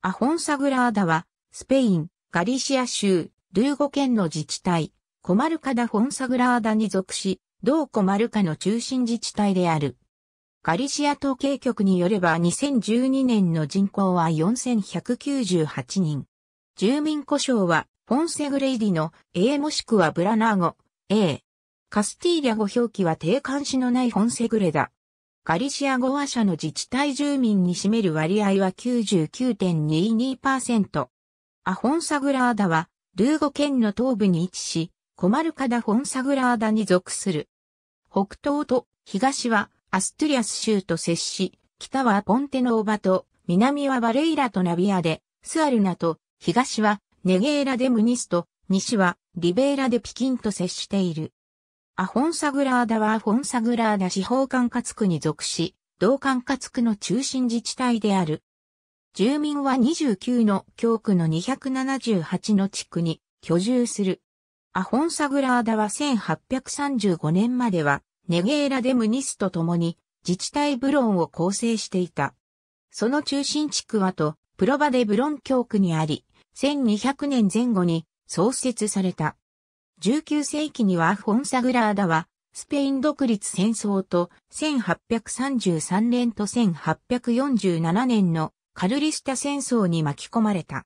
アホンサグラーダは、スペイン、ガリシア州、ルーゴ県の自治体、コマルカダ・フォンサグラーダに属し、同コマルカの中心自治体である。ガリシア統計局によれば2012年の人口は4198人。住民故障は、フォンセグレイディの A もしくはブラナーゴ A。カスティーリャ語表記は定冠詞のないフォンセグレダ。ガリシア語話者の自治体住民に占める割合は99.22%。アホンサグラーダは、ルーゴ県の東部に位置し、コマルカダ・フォンサグラーダに属する。北東と東はアストゥリアス州と接し、北はポンテノーバと、南はバレイラとナビアで、スアルナと、東はネゲーラでムニスと、西はリベーラでピキンと接している。アフォンサグラーダはアフォンサグラーダ司法管轄区に属し、同管轄区の中心自治体である。住民は29の教区の278の地区に居住する。アフォンサグラーダは1835年まではネゲーラ・デムニスと共に自治体ブロンを構成していた。その中心地区はとプロバデブロン教区にあり、1200年前後に創設された。19世紀にはフォンサグラーダは、スペイン独立戦争と1833年と1847年のカルリスタ戦争に巻き込まれた。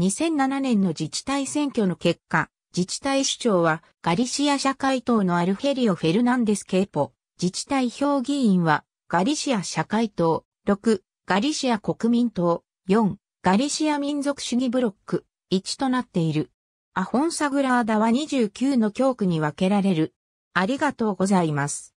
2007年の自治体選挙の結果、自治体首長はガリシア社会党のアルフェリオ・フェルナンデス・ケーポ、自治体評議員はガリシア社会党、6、ガリシア国民党、4、ガリシア民族主義ブロック、1となっている。アホンサグラーダは29の教区に分けられる。ありがとうございます。